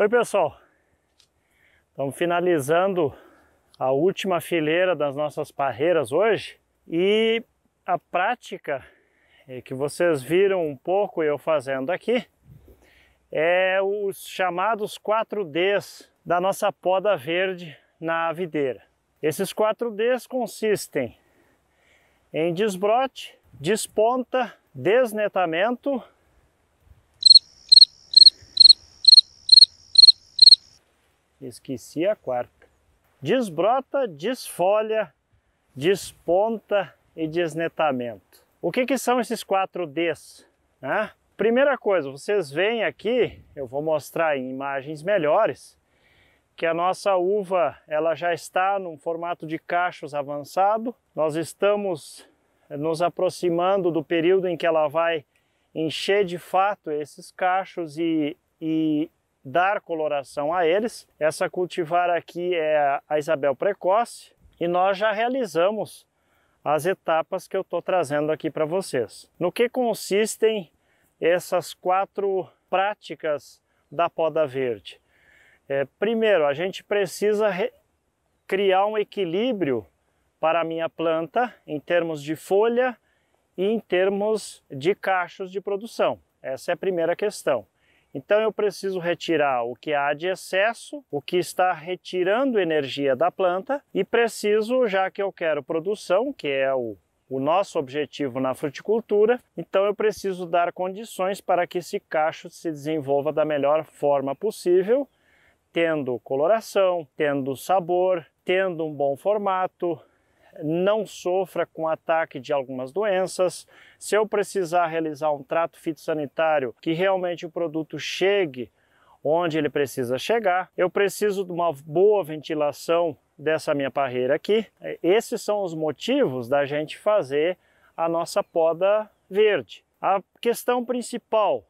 Oi pessoal, estamos finalizando a última fileira das nossas parreiras hoje e a prática é, que vocês viram um pouco eu fazendo aqui é os chamados 4Ds da nossa poda verde na videira. Esses 4Ds consistem em desbrote, desponta, desnetamento Esqueci a quarta. Desbrota, desfolha, desponta e desnetamento. O que, que são esses quatro Ds? Né? Primeira coisa, vocês veem aqui, eu vou mostrar em imagens melhores, que a nossa uva ela já está num formato de cachos avançado. Nós estamos eh, nos aproximando do período em que ela vai encher de fato esses cachos e, e dar coloração a eles. Essa cultivar aqui é a Isabel Precoce e nós já realizamos as etapas que eu estou trazendo aqui para vocês. No que consistem essas quatro práticas da poda verde? É, primeiro, a gente precisa criar um equilíbrio para a minha planta em termos de folha e em termos de cachos de produção. Essa é a primeira questão. Então eu preciso retirar o que há de excesso, o que está retirando energia da planta e preciso, já que eu quero produção, que é o o nosso objetivo na fruticultura, então eu preciso dar condições para que esse cacho se desenvolva da melhor forma possível, tendo coloração, tendo sabor, tendo um bom formato, não sofra com ataque de algumas doenças, se eu precisar realizar um trato fitossanitário que realmente o produto chegue onde ele precisa chegar, eu preciso de uma boa ventilação dessa minha parreira aqui. Esses são os motivos da gente fazer a nossa poda verde. A questão principal,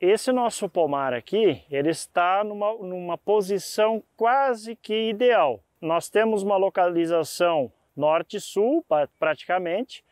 esse nosso pomar aqui, ele está numa, numa posição quase que ideal. Nós temos uma localização norte-sul, praticamente,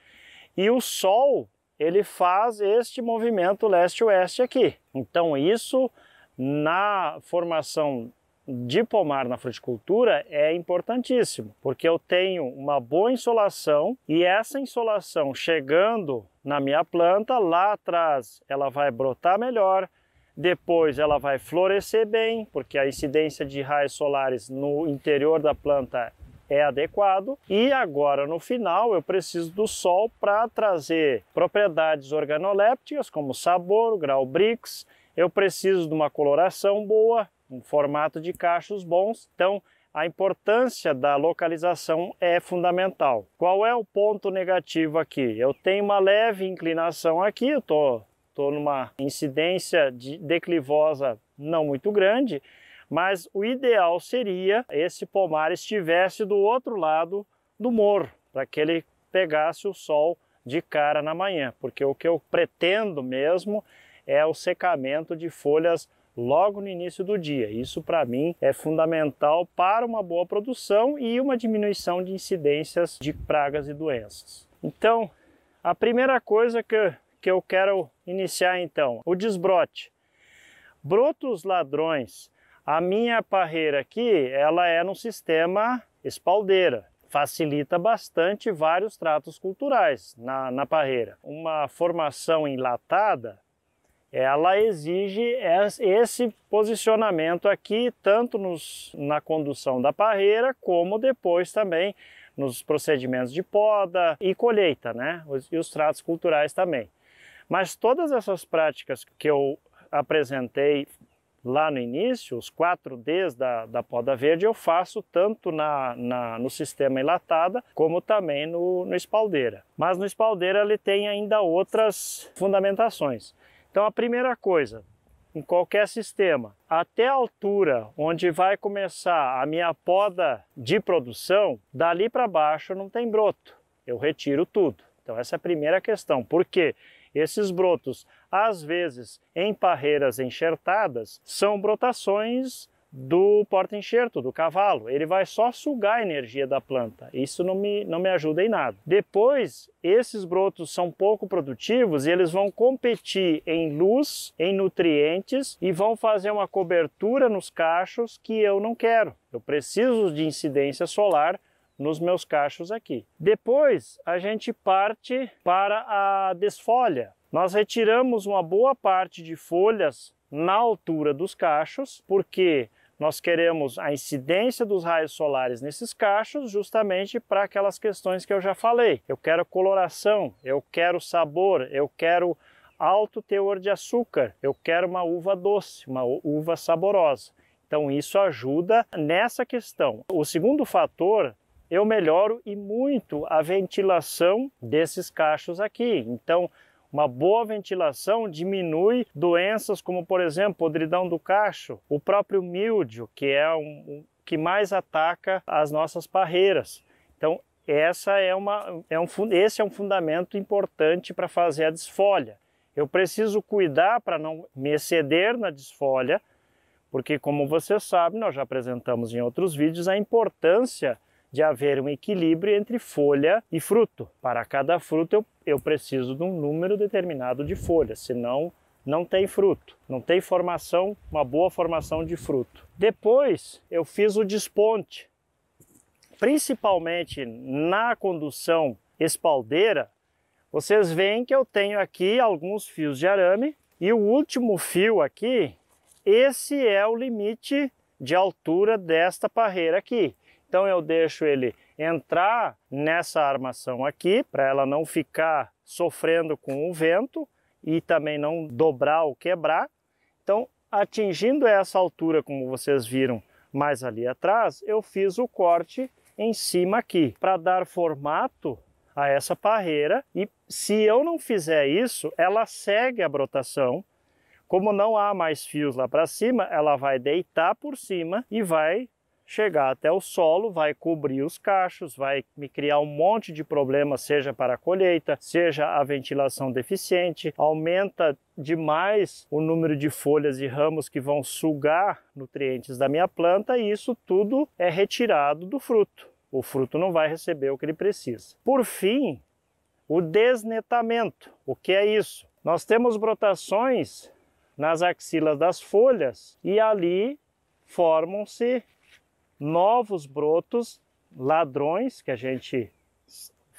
e o Sol, ele faz este movimento leste-oeste aqui. Então isso, na formação de pomar na fruticultura é importantíssimo, porque eu tenho uma boa insolação e essa insolação chegando na minha planta, lá atrás ela vai brotar melhor, depois ela vai florescer bem, porque a incidência de raios solares no interior da planta é adequado. E agora, no final, eu preciso do sol para trazer propriedades organolépticas, como sabor, grau Brix. Eu preciso de uma coloração boa, um formato de cachos bons. Então, a importância da localização é fundamental. Qual é o ponto negativo aqui? Eu tenho uma leve inclinação aqui, eu estou numa incidência de declivosa não muito grande, mas o ideal seria esse pomar estivesse do outro lado do morro, para que ele pegasse o sol de cara na manhã, porque o que eu pretendo mesmo é o secamento de folhas logo no início do dia. Isso para mim é fundamental para uma boa produção e uma diminuição de incidências de pragas e doenças. Então, a primeira coisa que, que eu quero iniciar então, o desbrote. Brotos ladrões a minha parreira aqui, ela é num sistema espaldeira. Facilita bastante vários tratos culturais na, na parreira. Uma formação enlatada, ela exige esse posicionamento aqui, tanto nos, na condução da parreira, como depois também nos procedimentos de poda e colheita, né? E os tratos culturais também. Mas todas essas práticas que eu apresentei lá no início, os 4Ds da, da poda verde eu faço tanto na, na no sistema enlatada como também no, no espaldeira. Mas no espaldeira ele tem ainda outras fundamentações. Então a primeira coisa, em qualquer sistema, até a altura onde vai começar a minha poda de produção, dali para baixo não tem broto. Eu retiro tudo. Então essa é a primeira questão. Porque Esses brotos às vezes em parreiras enxertadas, são brotações do porta-enxerto, do cavalo. Ele vai só sugar a energia da planta. Isso não me, não me ajuda em nada. Depois, esses brotos são pouco produtivos e eles vão competir em luz, em nutrientes e vão fazer uma cobertura nos cachos que eu não quero. Eu preciso de incidência solar nos meus cachos aqui. Depois, a gente parte para a desfolha. Nós retiramos uma boa parte de folhas na altura dos cachos, porque nós queremos a incidência dos raios solares nesses cachos justamente para aquelas questões que eu já falei. Eu quero coloração, eu quero sabor, eu quero alto teor de açúcar, eu quero uma uva doce, uma uva saborosa. Então isso ajuda nessa questão. O segundo fator eu melhoro e muito a ventilação desses cachos aqui. Então uma boa ventilação diminui doenças como, por exemplo, podridão do cacho, o próprio míldio, que é um, que mais ataca as nossas parreiras. Então, essa é uma, é um, esse é um fundamento importante para fazer a desfolha. Eu preciso cuidar para não me exceder na desfolha, porque, como você sabe, nós já apresentamos em outros vídeos a importância de haver um equilíbrio entre folha e fruto. Para cada fruto eu, eu preciso de um número determinado de folhas, senão não tem fruto, não tem formação, uma boa formação de fruto. Depois eu fiz o desponte, principalmente na condução espaldeira. Vocês veem que eu tenho aqui alguns fios de arame e o último fio aqui, esse é o limite de altura desta parreira aqui. Então eu deixo ele entrar nessa armação aqui para ela não ficar sofrendo com o vento e também não dobrar ou quebrar. Então, atingindo essa altura, como vocês viram mais ali atrás, eu fiz o corte em cima aqui para dar formato a essa parreira e se eu não fizer isso, ela segue a brotação. Como não há mais fios lá para cima, ela vai deitar por cima e vai chegar até o solo, vai cobrir os cachos, vai me criar um monte de problemas, seja para a colheita, seja a ventilação deficiente, aumenta demais o número de folhas e ramos que vão sugar nutrientes da minha planta e isso tudo é retirado do fruto. O fruto não vai receber o que ele precisa. Por fim, o desnetamento. O que é isso? Nós temos brotações nas axilas das folhas e ali formam-se novos brotos ladrões, que a gente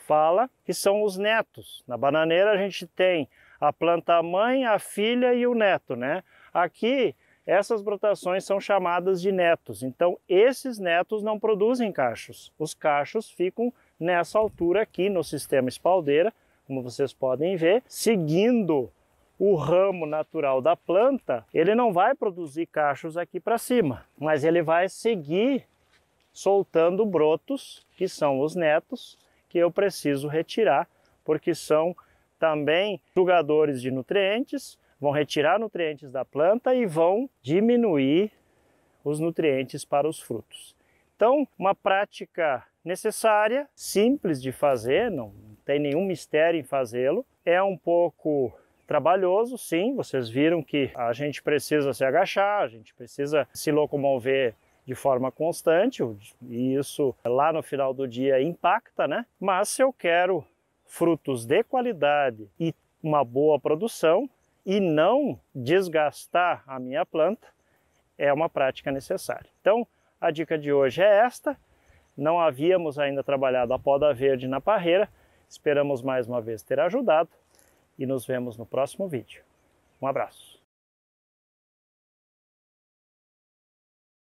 fala, que são os netos. Na bananeira a gente tem a planta mãe, a filha e o neto, né? Aqui essas brotações são chamadas de netos. Então esses netos não produzem cachos. Os cachos ficam nessa altura aqui no sistema espaldeira, como vocês podem ver, seguindo o ramo natural da planta, ele não vai produzir cachos aqui para cima, mas ele vai seguir soltando brotos, que são os netos, que eu preciso retirar, porque são também jogadores de nutrientes, vão retirar nutrientes da planta e vão diminuir os nutrientes para os frutos. Então, uma prática necessária, simples de fazer, não tem nenhum mistério em fazê-lo. É um pouco trabalhoso, sim, vocês viram que a gente precisa se agachar, a gente precisa se locomover de forma constante, e isso lá no final do dia impacta, né? Mas se eu quero frutos de qualidade e uma boa produção e não desgastar a minha planta, é uma prática necessária. Então, a dica de hoje é esta. Não havíamos ainda trabalhado a poda verde na parreira. Esperamos mais uma vez ter ajudado e nos vemos no próximo vídeo. Um abraço.